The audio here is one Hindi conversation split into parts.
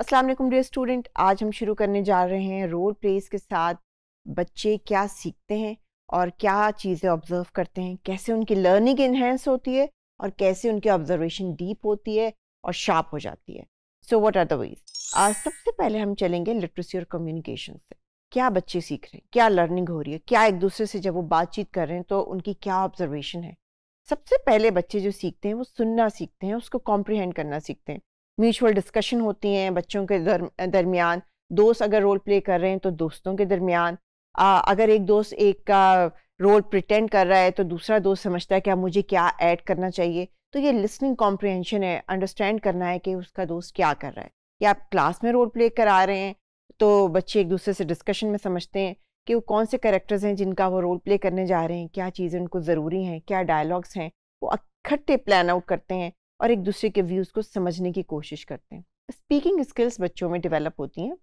अस्सलाम वालेकुम डियर स्टूडेंट आज हम शुरू करने जा रहे हैं रोल प्लेस के साथ बच्चे क्या सीखते हैं और क्या चीज़ें ऑब्ज़र्व करते हैं कैसे उनकी लर्निंग इन्हेंस होती है और कैसे उनकी ऑब्जर्वेशन डीप होती है और शार्प हो जाती है so what are the ways आज सबसे पहले हम चलेंगे लिटरेसी और कम्युनिकेशन से क्या बच्चे सीख रहे हैं क्या लर्निंग हो रही है क्या एक दूसरे से जब वो बातचीत कर रहे हैं तो उनकी क्या ऑब्जर्वेशन है सबसे पहले बच्चे जो सीखते हैं वो सुनना सीखते हैं उसको कॉम्प्रिहेंड करना सीखते हैं म्यूचुअल डिस्कशन होती हैं बच्चों के दर, दरमियान दोस्त अगर रोल प्ले कर रहे हैं तो दोस्तों के दरमियान अगर एक दोस्त एक का रोल प्रिटेंड कर रहा है तो दूसरा दोस्त समझता है कि अब मुझे क्या ऐड करना चाहिए तो ये लिसनिंग कॉम्प्रिहेंशन है अंडरस्टैंड करना है कि उसका दोस्त क्या कर रहा है या आप क्लास में रोल प्ले करा रहे हैं तो बच्चे एक दूसरे से डिस्कशन में समझते हैं कि वो कौन से करेक्टर्स हैं जिनका वो रोल प्ले करने जा रहे हैं क्या चीज़ें उनको ज़रूरी हैं क्या डायलॉग्स हैं वो इकट्ठे प्लान आउट करते हैं और एक दूसरे के व्यूज़ को समझने की कोशिश करते हैं स्पीकिंग स्किल्स बच्चों में डेवलप होती हैं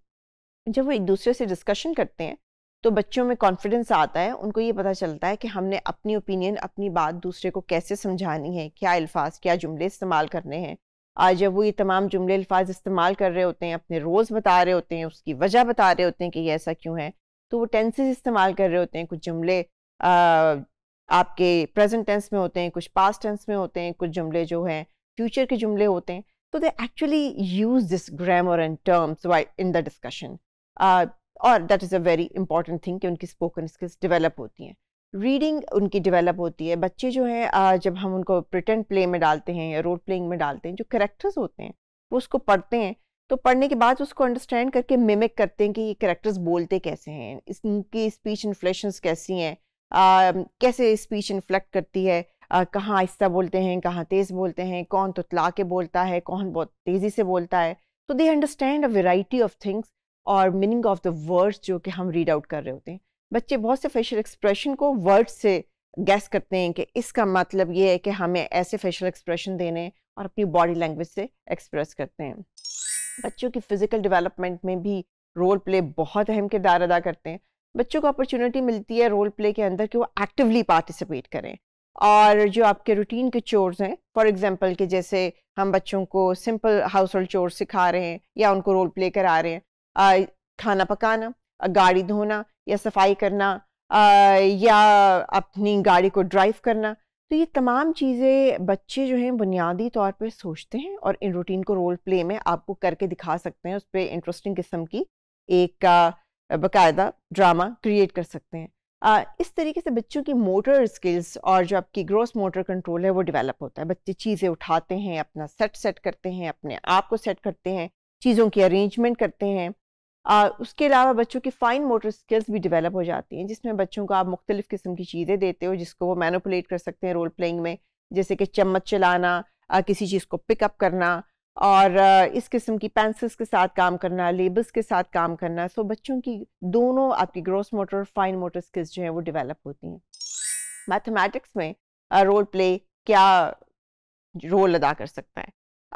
जब वो एक दूसरे से डिस्कशन करते हैं तो बच्चों में कॉन्फिडेंस आता है उनको ये पता चलता है कि हमने अपनी ओपिनियन अपनी बात दूसरे को कैसे समझानी है क्या अल्फाज क्या जुमले इस्तेमाल करने हैं आज जब वो ये तमाम जुमले अल्फाज इस्तेमाल कर रहे होते हैं अपने रोज़ बता रहे होते हैं उसकी वजह बता रहे होते हैं कि ये ऐसा क्यों है तो वो टेंसेज इस्तेमाल कर रहे होते हैं कुछ जुमले आपके प्रेजेंट टेंस में होते हैं कुछ पास्ट टेंस में होते हैं कुछ जुमले जो हैं फ्यूचर के जुमले होते हैं तो they actually use this grammar and terms why in the discussion और that is a very important thing कि उनकी स्पोकन स्किल्स डिवेलप होती हैं रीडिंग उनकी डिवेलप होती है बच्चे जो हैं uh, जब हम उनको प्रिटेंट प्ले में डालते हैं या रोल प्लेइंग में डालते हैं जो करेक्टर्स होते हैं वो उसको पढ़ते हैं तो पढ़ने के बाद उसको अंडरस्टैंड करके मिमिक करते हैं कि ये करेक्टर्स बोलते कैसे हैं इनकी स्पीच इन्फ्लेशन कैसी हैं um, कैसे स्पीच इन्फ्लेक्ट करती है कहाँ आहिस्ता बोलते हैं कहाँ तेज़ बोलते हैं कौन तुतला के बोलता है कौन बहुत तेज़ी से बोलता है तो they understand a variety of things और मीनिंग ऑफ द वर्ड्स जो कि हम रीड आउट कर रहे होते हैं बच्चे बहुत से फेशियल एक्सप्रेशन को वर्ड से गैस करते हैं कि इसका मतलब ये है कि हमें ऐसे फेशियल एक्सप्रेशन देने और अपनी बॉडी लैंग्वेज से एक्सप्रेस करते हैं बच्चों की फ़िज़िकल डेवलपमेंट में भी रोल प्ले बहुत अहम किरदार अदा करते हैं बच्चों को अपॉर्चुनिटी मिलती है रोल प्ले के अंदर कि वो एक्टिवली पार्टिसिपेट करें और जो आपके रूटीन के चोर्स हैं फॉर एग्जांपल कि जैसे हम बच्चों को सिंपल हाउस होल्ड चोर सिखा रहे हैं या उनको रोल प्ले करा रहे हैं आ, खाना पकाना गाड़ी धोना या सफाई करना आ, या अपनी गाड़ी को ड्राइव करना तो ये तमाम चीज़ें बच्चे जो हैं बुनियादी तौर पे सोचते हैं और इन रूटीन को रोल प्ले में आपको करके दिखा सकते हैं उस पर इंटरेस्टिंग किस्म की एक बाकायदा ड्रामा क्रिएट कर सकते हैं इस तरीके से बच्चों की मोटर स्किल्स और जो आपकी ग्रोस मोटर कंट्रोल है वो डेवलप होता है बच्चे चीज़ें उठाते हैं अपना सेट सेट करते हैं अपने आप को सेट करते हैं चीज़ों की अरेंजमेंट करते हैं आ, उसके अलावा बच्चों की फ़ाइन मोटर स्किल्स भी डेवलप हो जाती हैं जिसमें बच्चों को आप मुख्तलिफ़ किस्म की चीज़ें देते हो जिसको वो मैनुपुलेट कर सकते हैं रोल प्लेइंग में जैसे कि चम्मच चलाना किसी चीज़ को पिकअप करना और इस किस्म की पेंसिल्स के साथ काम करना लेबल्स के साथ काम करना सो बच्चों की दोनों आपकी gross motor fine motor skills जो हैं वो डेवलप होती हैं मैथमेटिक्स में रोल प्ले क्या रोल अदा कर सकता है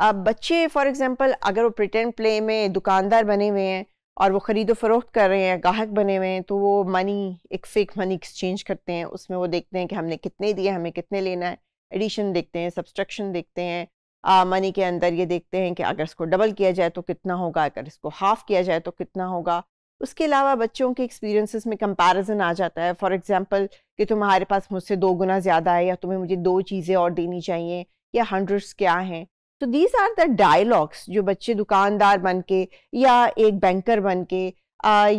अब बच्चे फॉर एग्जांपल अगर वो प्रिटेंड प्ले में दुकानदार बने हुए हैं और वो ख़रीदो फरोख्त कर रहे हैं ग्राहक बने हुए हैं तो वो मनी एक फेक मनी एक्सचेंज करते हैं उसमें वो देखते हैं कि हमने कितने दिए हमें कितने लेना है एडिशन देखते हैं सब्सट्रक्शन देखते हैं मनी के अंदर ये देखते हैं कि अगर इसको डबल किया जाए तो कितना होगा अगर इसको हाफ किया जाए तो कितना होगा उसके अलावा बच्चों के एक्सपीरियंसेस में कंपैरिजन आ जाता है फॉर एग्जांपल कि तुम्हारे पास मुझसे दो गुना ज़्यादा है या तुम्हें मुझे दो चीज़ें और देनी चाहिए या हंड्रेड्स क्या हैं तो दीज आर द डायलॉग्स जो बच्चे दुकानदार बन के या एक बैंकर बन के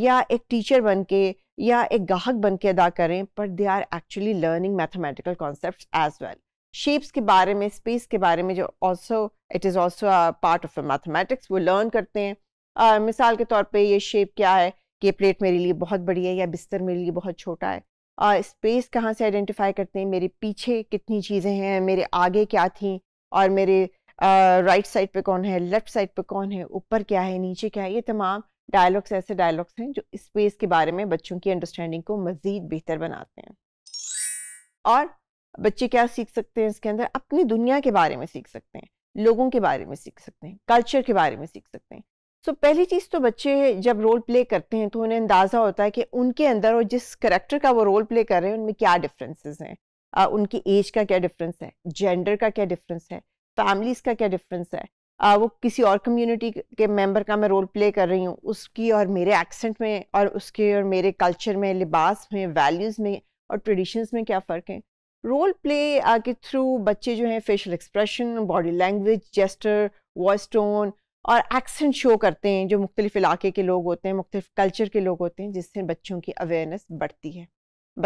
या एक टीचर बन के या एक गाहक बन के अदा करें पर they are actually learning mathematical concept as well shapes के बारे में स्पेस के बारे में जो also it is also part of mathematics वो लर्न करते हैं uh, मिसाल के तौर पे ये शेप क्या है कि ये प्लेट मेरे लिए बहुत बड़ी है या बिस्तर मेरे लिए बहुत छोटा है आ, स्पेस कहाँ से आइडेंटिफाई करते हैं मेरे पीछे कितनी चीज़ें हैं मेरे आगे क्या थी और मेरे राइट साइड पे कौन है लेफ्ट साइड पे कौन है ऊपर क्या है नीचे क्या है ये तमाम डायलॉग्स ऐसे डायलॉग्स हैं जो स्पेस के बारे में बच्चों की अंडरस्टैंडिंग को मज़ीद बेहतर बनाते हैं और बच्चे क्या सीख सकते हैं इसके अंदर अपनी दुनिया के बारे में सीख सकते हैं लोगों के बारे में सीख सकते हैं कल्चर के बारे में सीख सकते हैं सो so, पहली चीज़ तो बच्चे जब रोल प्ले करते हैं तो उन्हें अंदाज़ा होता है कि उनके अंदर और जिस करेक्टर का वो रोल प्ले कर रहे हैं उनमें क्या डिफरेंसेस हैं uh, उनकी एज का क्या डिफरेंस है जेंडर का क्या डिफरेंस है फैमिलीज़ का क्या डिफरेंस है आ, वो किसी और कम्युनिटी के मेंबर का मैं रोल प्ले कर रही हूँ उसकी और मेरे एक्सेंट में और उसके और मेरे कल्चर में लिबास में वैल्यूज़ में और ट्रेडिशंस में क्या फ़र्क है रोल प्ले के थ्रू बच्चे जो हैं facial expression body language gesture voice tone और एक्सेंट शो करते हैं जो मुख्तलिफ इलाके के लोग होते हैं मुख्तलिफ कल्चर के लोग होते हैं जिससे बच्चों की अवेयरनेस बढ़ती है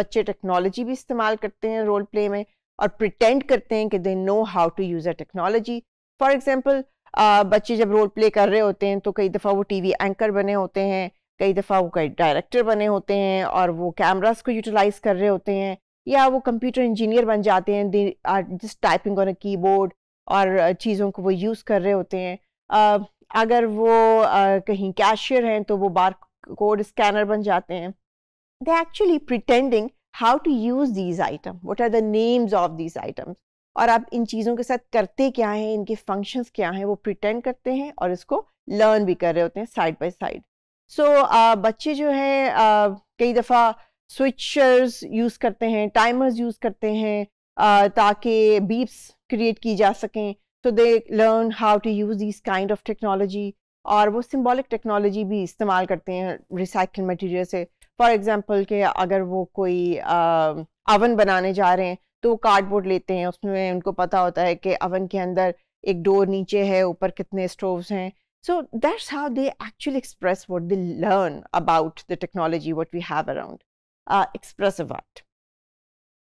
बच्चे टेक्नोलॉजी भी इस्तेमाल करते हैं रोल प्ले में और प्रिटेंड करते हैं कि they know how to use a technology for example बच्चे जब रोल प्ले कर रहे होते हैं तो कई दफ़ा वो टीवी एंकर बने होते हैं कई दफ़ा वो कई डायरेक्टर बने होते हैं और वो कैमरास को यूटिलाइज कर रहे होते हैं या वो कंप्यूटर इंजीनियर बन जाते हैं are just typing on a keyboard और चीज़ों को वो यूज़ कर रहे होते हैं uh, अगर वो uh, कहीं कैशियर हैं तो वो बार कोड स्कैनर बन जाते हैं they actually pretending how to use these item what are the names of these items और आप इन चीज़ों के साथ करते क्या हैं इनके फंक्शंस क्या हैं वो प्रिटेंड करते हैं और इसको लर्न भी कर रहे होते हैं साइड बाय साइड सो बच्चे जो हैं uh, कई दफ़ा स्विचर्स यूज़ करते हैं टाइमर्स यूज़ करते हैं ताकि बीप्स क्रिएट की जा सकें तो they learn how to use this kind of technology और वो सिम्बॉलिक टेक्नोलॉजी भी इस्तेमाल करते हैं रिसाइकिल मटेरियल से फॉर एग्ज़ाम्पल के अगर वो कोई अवन बनाने जा रहे हैं तो वो कार्डबोर्ड लेते हैं उसमें उनको पता होता है कि अवन के अंदर एक डोर नीचे है ऊपर कितने स्टोव्स हैं so that's how they actually express what they learn about the technology what we have around expressive art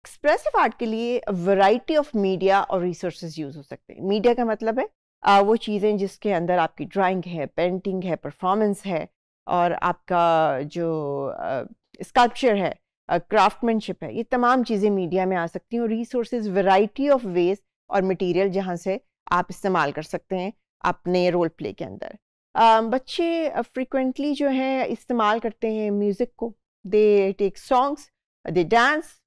expressive art के लिए वैरायटी ऑफ मीडिया और रिसोर्सेज यूज़ हो सकते हैं मीडिया का मतलब है आ, uh, वो चीज़ें जिसके अंदर आपकी ड्राइंग है पेंटिंग है परफॉर्मेंस है और आपका जो स्कल्पचर uh, है क्राफ्टमैनशिप uh, है ये तमाम चीज़ें मीडिया में आ सकती हैं और रिसोर्स वैरायटी ऑफ वेज और मटेरियल जहाँ से आप इस्तेमाल कर सकते हैं अपने रोल प्ले के अंदर आ, um, बच्चे फ्रिक्वेंटली जो है इस्तेमाल करते हैं म्यूज़िक को they take songs, they dance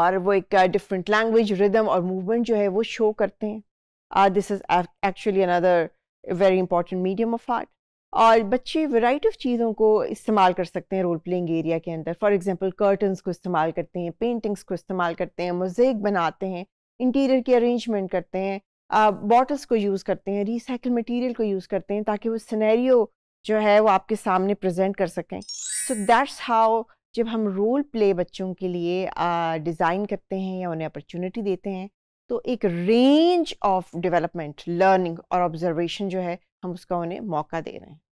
और वो एक डिफरेंट लैंग्वेज रिदम और मूवमेंट जो है वो शो करते हैं. This is actually another very important medium of art और बच्चे वैरायटी ऑफ चीज़ों को इस्तेमाल कर सकते हैं रोल प्लेइंग एरिया के अंदर फॉर एग्जांपल कर्टन्स को इस्तेमाल करते हैं पेंटिंग्स को इस्तेमाल करते हैं मोजेक बनाते हैं इंटीरियर की अरेंजमेंट करते हैं बॉटल्स uh, को यूज़ करते हैं रिसाइकल मटेरियल को यूज़ करते हैं ताकि वो सिनेरियो जो है वो आपके सामने प्रेजेंट कर सकें सो दैट्स हाउ जब हम रोल प्ले बच्चों के लिए डिज़ाइन करते हैं या उन्हें अपॉर्चुनिटी देते हैं तो एक रेंज ऑफ डेवलपमेंट लर्निंग और ऑब्जर्वेशन जो है हम उसका उन्हें मौका दे रहे हैं